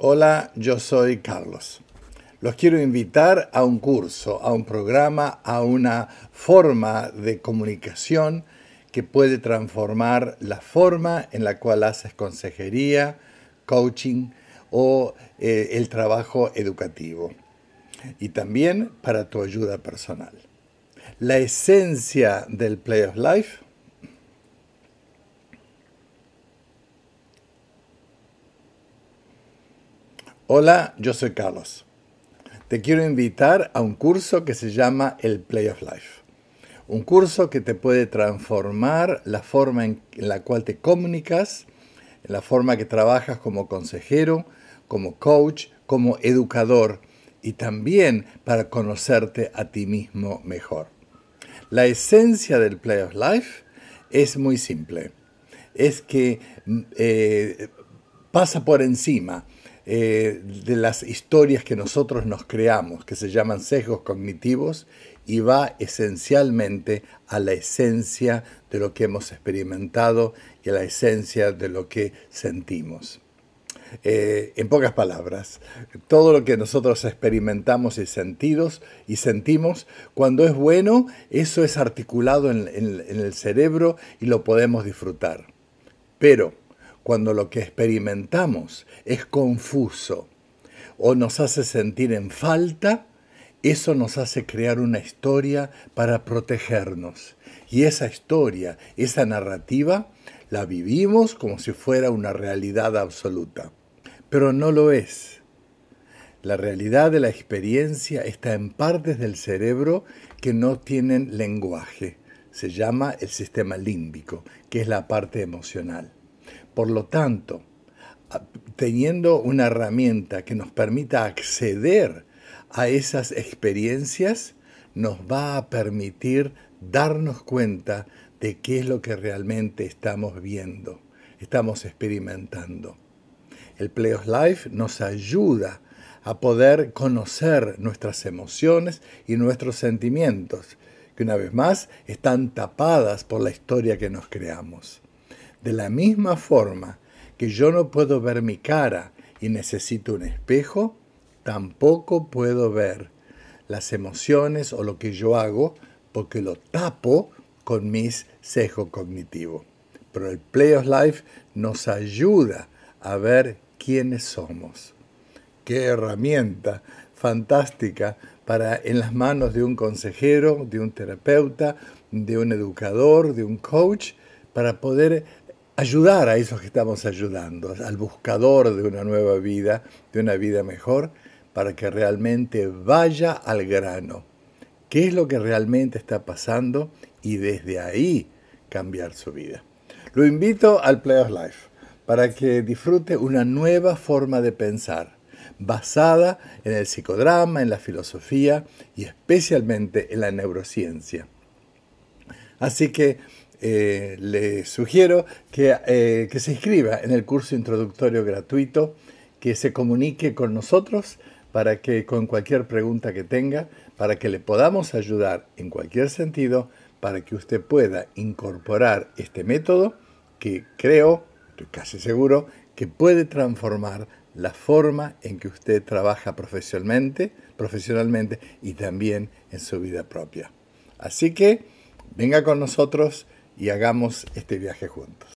Hola, yo soy Carlos. Los quiero invitar a un curso, a un programa, a una forma de comunicación que puede transformar la forma en la cual haces consejería, coaching o eh, el trabajo educativo. Y también para tu ayuda personal. La esencia del Play of Life Hola, yo soy Carlos. Te quiero invitar a un curso que se llama El Play of Life. Un curso que te puede transformar la forma en la cual te comunicas, la forma que trabajas como consejero, como coach, como educador y también para conocerte a ti mismo mejor. La esencia del Play of Life es muy simple. Es que eh, pasa por encima eh, de las historias que nosotros nos creamos, que se llaman sesgos cognitivos, y va esencialmente a la esencia de lo que hemos experimentado y a la esencia de lo que sentimos. Eh, en pocas palabras, todo lo que nosotros experimentamos y, sentidos, y sentimos, cuando es bueno, eso es articulado en, en el cerebro y lo podemos disfrutar. Pero cuando lo que experimentamos es confuso o nos hace sentir en falta, eso nos hace crear una historia para protegernos. Y esa historia, esa narrativa, la vivimos como si fuera una realidad absoluta. Pero no lo es. La realidad de la experiencia está en partes del cerebro que no tienen lenguaje. Se llama el sistema límbico, que es la parte emocional. Por lo tanto, teniendo una herramienta que nos permita acceder a esas experiencias, nos va a permitir darnos cuenta de qué es lo que realmente estamos viendo, estamos experimentando. El Play of Life nos ayuda a poder conocer nuestras emociones y nuestros sentimientos, que una vez más están tapadas por la historia que nos creamos. De la misma forma que yo no puedo ver mi cara y necesito un espejo, tampoco puedo ver las emociones o lo que yo hago porque lo tapo con mis sesgo cognitivo. Pero el Play of Life nos ayuda a ver quiénes somos. Qué herramienta fantástica para en las manos de un consejero, de un terapeuta, de un educador, de un coach, para poder ayudar a esos que estamos ayudando, al buscador de una nueva vida, de una vida mejor, para que realmente vaya al grano. ¿Qué es lo que realmente está pasando? Y desde ahí cambiar su vida. Lo invito al Play of Life para que disfrute una nueva forma de pensar basada en el psicodrama, en la filosofía y especialmente en la neurociencia. Así que eh, le sugiero que, eh, que se inscriba en el curso introductorio gratuito, que se comunique con nosotros para que con cualquier pregunta que tenga, para que le podamos ayudar en cualquier sentido, para que usted pueda incorporar este método que creo, estoy casi seguro, que puede transformar la forma en que usted trabaja profesionalmente, profesionalmente y también en su vida propia. Así que venga con nosotros y hagamos este viaje juntos.